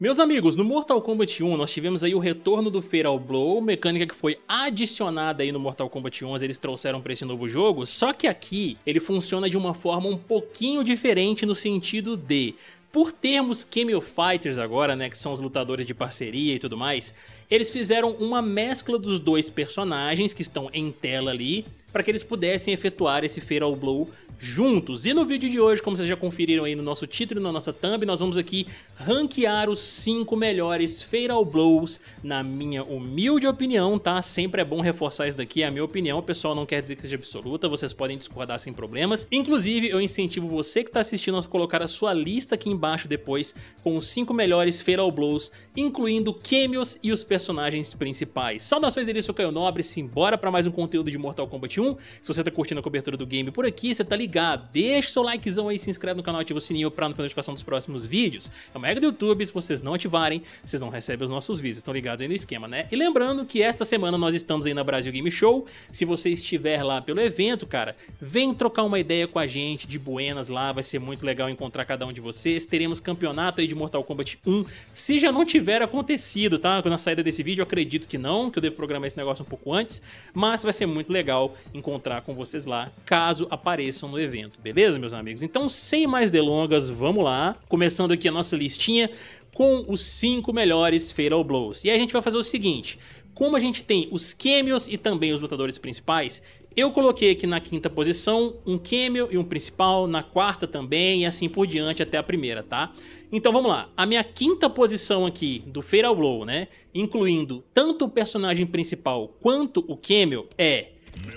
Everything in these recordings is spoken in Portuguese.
Meus amigos, no Mortal Kombat 1 nós tivemos aí o retorno do Feral Blow, mecânica que foi adicionada aí no Mortal Kombat 11, eles trouxeram para esse novo jogo, só que aqui ele funciona de uma forma um pouquinho diferente no sentido de por termos Cameo Fighters agora, né, que são os lutadores de parceria e tudo mais, eles fizeram uma mescla dos dois personagens que estão em tela ali, para que eles pudessem efetuar esse Feral Blow juntos. E no vídeo de hoje, como vocês já conferiram aí no nosso título e na nossa thumb, nós vamos aqui ranquear os 5 melhores Fatal Blows, na minha humilde opinião, tá? Sempre é bom reforçar isso daqui, é a minha opinião, pessoal, não quer dizer que seja absoluta, vocês podem discordar sem problemas. Inclusive, eu incentivo você que tá assistindo a colocar a sua lista aqui embaixo depois, com os 5 melhores Fatal Blows, incluindo cameos e os personagens personagens principais. Saudações dele, sou Caio Nobre, simbora para mais um conteúdo de Mortal Kombat 1. Se você tá curtindo a cobertura do game por aqui, você tá ligado, deixa seu likezão aí, se inscreve no canal, ativa o sininho pra não perder notificação dos próximos vídeos. É uma regra do YouTube, se vocês não ativarem, vocês não recebem os nossos vídeos, estão ligados aí no esquema, né? E lembrando que esta semana nós estamos aí na Brasil Game Show, se você estiver lá pelo evento, cara, vem trocar uma ideia com a gente de buenas lá, vai ser muito legal encontrar cada um de vocês, teremos campeonato aí de Mortal Kombat 1, se já não tiver acontecido, tá, na saída desse desse vídeo, acredito que não, que eu devo programar esse negócio um pouco antes, mas vai ser muito legal encontrar com vocês lá, caso apareçam no evento, beleza, meus amigos? Então, sem mais delongas, vamos lá, começando aqui a nossa listinha com os 5 melhores Fatal Blows. E a gente vai fazer o seguinte, como a gente tem os cameos e também os lutadores principais, eu coloquei aqui na quinta posição um Camel e um principal, na quarta também e assim por diante até a primeira, tá? Então vamos lá, a minha quinta posição aqui do Fatal Blow, né, incluindo tanto o personagem principal quanto o Camel é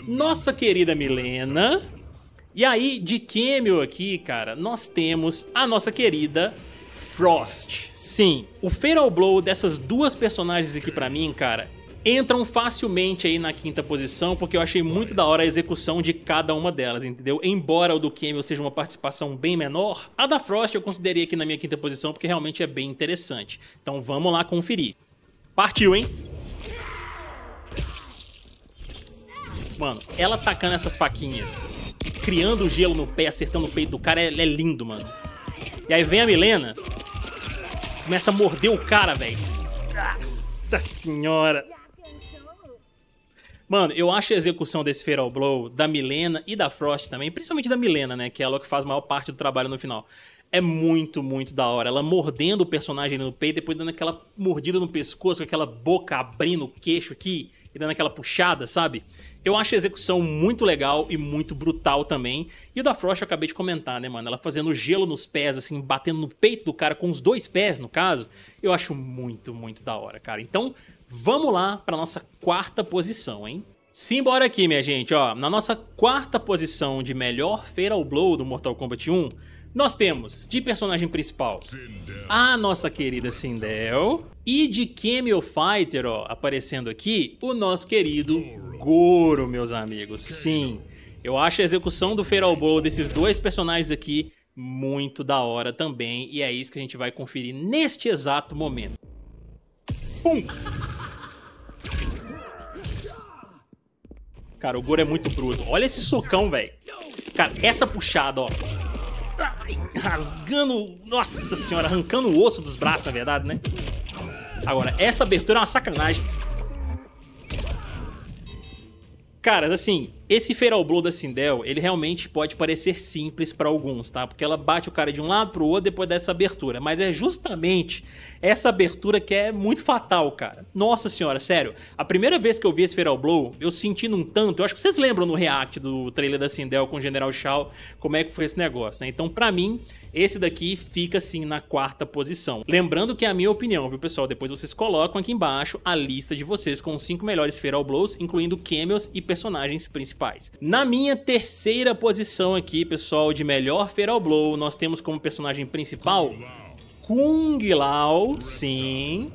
nossa querida Milena. E aí, de Camel aqui, cara, nós temos a nossa querida Frost. Sim, o Fatal Blow dessas duas personagens aqui para mim, cara, entram facilmente aí na quinta posição, porque eu achei muito da hora a execução de cada uma delas, entendeu? Embora o do Camel seja uma participação bem menor, a da Frost eu considerei aqui na minha quinta posição porque realmente é bem interessante. Então vamos lá conferir. Partiu, hein? Mano, ela tacando essas faquinhas criando gelo no pé, acertando o peito do cara, é, é lindo, mano. E aí vem a Milena, começa a morder o cara, velho. Nossa senhora! Mano, eu acho a execução desse Feral Blow da Milena e da Frost também, principalmente da Milena, né? Que é ela que faz a maior parte do trabalho no final. É muito, muito da hora. Ela mordendo o personagem no peito, depois dando aquela mordida no pescoço, com aquela boca abrindo o queixo aqui e dando aquela puxada, sabe? Eu acho a execução muito legal e muito brutal também. E o da Frost eu acabei de comentar, né, mano? Ela fazendo gelo nos pés, assim, batendo no peito do cara com os dois pés, no caso. Eu acho muito, muito da hora, cara. Então, vamos lá para nossa quarta posição, hein? Simbora aqui, minha gente, ó. Na nossa quarta posição de melhor Fatal Blow do Mortal Kombat 1, nós temos de personagem principal a nossa querida Sindel e de Camel Fighter, ó, aparecendo aqui, o nosso querido Goro, meus amigos. Sim, eu acho a execução do Feral Blow desses dois personagens aqui muito da hora também, e é isso que a gente vai conferir neste exato momento. Pum! Cara, o Goro é muito bruto. Olha esse socão, velho. Cara, essa puxada, ó. Ai, rasgando. Nossa senhora, arrancando o osso dos braços, na verdade, né? Agora, essa abertura é uma sacanagem. caras assim, esse Feral Blow da Sindel, ele realmente pode parecer simples para alguns, tá? Porque ela bate o cara de um lado pro outro depois dessa abertura. Mas é justamente essa abertura que é muito fatal, cara. Nossa senhora, sério. A primeira vez que eu vi esse Feral Blow, eu senti num tanto... Eu acho que vocês lembram no react do trailer da Sindel com o General Shao, como é que foi esse negócio, né? Então, pra mim, esse daqui fica, assim, na quarta posição. Lembrando que é a minha opinião, viu, pessoal? Depois vocês colocam aqui embaixo a lista de vocês com os 5 melhores Feral Blows, incluindo cameos e personagens principais principais. Na minha terceira posição aqui, pessoal, de melhor Feral Blow, nós temos como personagem principal Kung Lao, sim.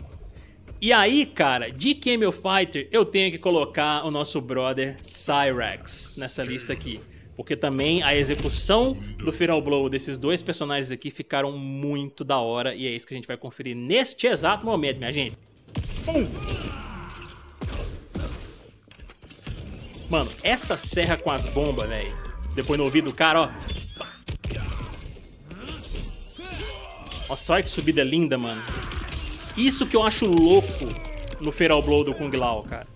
E aí, cara, de Camel Fighter, eu tenho que colocar o nosso brother Cyrax nessa lista aqui. Porque também a execução do Feral Blow desses dois personagens aqui ficaram muito da hora. E é isso que a gente vai conferir neste exato momento, minha gente. Um, Mano, essa serra com as bombas, velho. Depois no ouvido do cara, ó. Nossa, olha que subida linda, mano. Isso que eu acho louco no Feral Blow do Kung Lao, cara.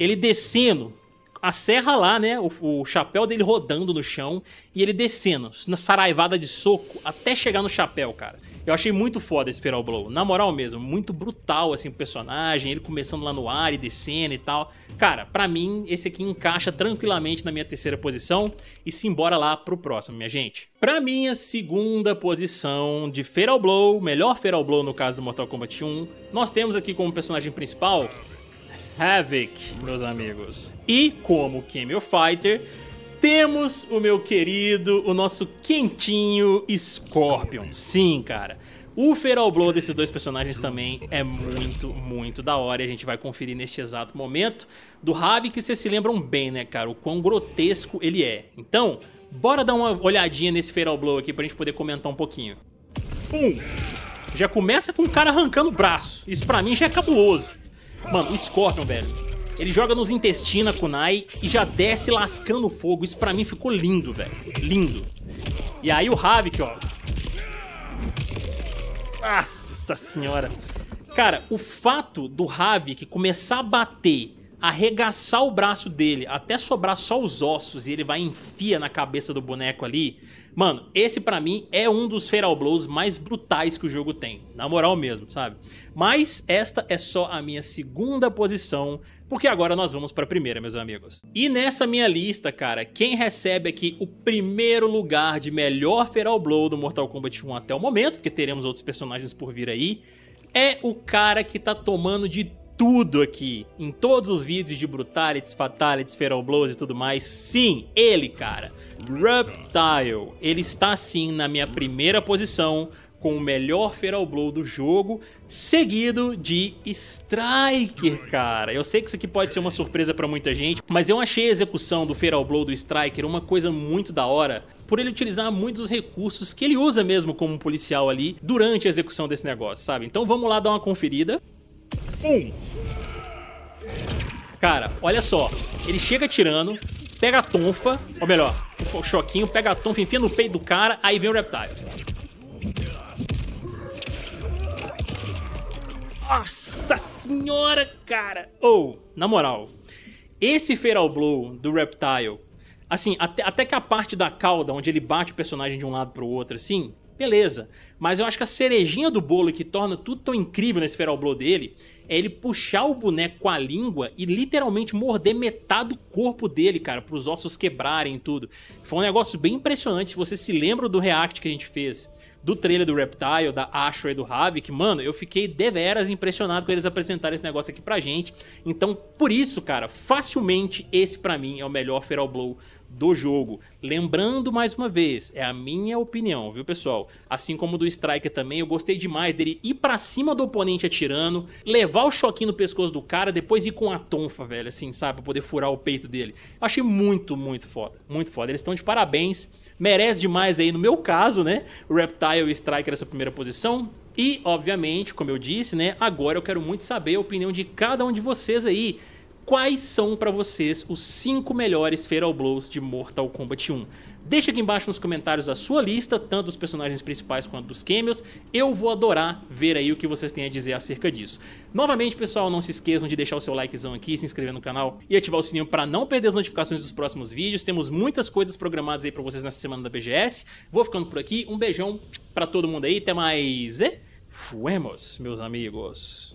Ele descendo a serra lá, né? O, o, chapéu dele rodando no chão e ele descendo, na saraivada de soco, até chegar no chapéu, cara. Eu achei muito foda esse Feral Blow. Na moral mesmo, muito brutal, assim, o personagem, ele começando lá no ar e descendo e tal. Cara, pra mim, esse aqui encaixa tranquilamente na minha terceira posição e simbora lá pro próximo, minha gente. Pra minha segunda posição de Feral Blow, melhor Feral Blow no caso do Mortal Kombat 1, nós temos aqui como personagem principal Havoc, meus amigos. E como Camel Fighter, temos o meu querido, o nosso quentinho Scorpion. Sim, cara. O Feral Blow desses dois personagens também é muito, muito da hora. E a gente vai conferir neste exato momento do Havoc, que vocês se lembram bem, né, cara? O quão grotesco ele é. Então, bora dar uma olhadinha nesse Feral Blow aqui pra gente poder comentar um pouquinho. Um. Já começa com o cara arrancando o braço. Isso pra mim já é cabuloso. Mano, o Scorpion, velho. Ele joga nos intestinos a kunai e já desce lascando fogo. Isso pra mim ficou lindo, velho. Lindo. E aí o Havik, ó. Nossa senhora. Cara, o fato do Havik começar a bater, arregaçar o braço dele até sobrar só os ossos e ele vai enfia na cabeça do boneco ali, Mano, esse para mim é um dos Feral Blows mais brutais que o jogo tem. Na moral mesmo, sabe? Mas esta é só a minha segunda posição, porque agora nós vamos pra primeira, meus amigos. E nessa minha lista, cara, quem recebe aqui o primeiro lugar de melhor Feral Blow do Mortal Kombat 1 até o momento, porque teremos outros personagens por vir aí, é o cara que tá tomando de tudo aqui, em todos os vídeos de Brutalities, Fatalities, Feral Blows e tudo mais. Sim, ele, cara. Reptile. Ele está sim na minha primeira posição com o melhor Feral Blow do jogo, seguido de Striker, cara. Eu sei que isso aqui pode ser uma surpresa para muita gente, mas eu achei a execução do Feral Blow do Striker uma coisa muito da hora, por ele utilizar muitos recursos que ele usa mesmo como policial ali durante a execução desse negócio, sabe? Então vamos lá dar uma conferida. Um. Cara, olha só. Ele chega tirando, pega a tonfa, ou melhor, o choquinho, pega a tonfa, enfia no peito do cara, aí vem o Reptile. Nossa senhora, cara! Ou, oh, na moral, esse Feral Blow do Reptile, assim, até, até que a parte da cauda, onde ele bate o personagem de um lado pro outro, assim, beleza. Mas eu acho que a cerejinha do bolo que torna tudo tão incrível nesse Feral Blow dele é ele puxar o boneco com a língua e literalmente morder metade do corpo dele, cara, para os ossos quebrarem e tudo. Foi um negócio bem impressionante. Se você se lembra do react que a gente fez do trailer do Reptile, da Ashra e do Havik, mano, eu fiquei deveras impressionado com eles apresentarem esse negócio aqui pra gente. Então, por isso, cara, facilmente esse para mim é o melhor Feral Blow do jogo. Lembrando mais uma vez, é a minha opinião, viu, pessoal? Assim como do Striker também, eu gostei demais dele ir para cima do oponente atirando, levar o choquinho no pescoço do cara, depois ir com a tonfa, velho, assim, sabe, pra poder furar o peito dele. Eu achei muito, muito foda, muito foda. Eles estão de parabéns. Merece demais aí, no meu caso, né? O Reptile Mile Striker nessa primeira posição. E, obviamente, como eu disse, né? Agora eu quero muito saber a opinião de cada um de vocês aí. Quais são para vocês os 5 melhores Feral Blows de Mortal Kombat 1? Deixa aqui embaixo nos comentários a sua lista, tanto dos personagens principais quanto dos cameos. Eu vou adorar ver aí o que vocês têm a dizer acerca disso. Novamente, pessoal, não se esqueçam de deixar o seu likezão aqui, se inscrever no canal e ativar o sininho para não perder as notificações dos próximos vídeos. Temos muitas coisas programadas aí para vocês nessa semana da BGS. Vou ficando por aqui. Um beijão para todo mundo aí. Até mais. E fuemos, meus amigos.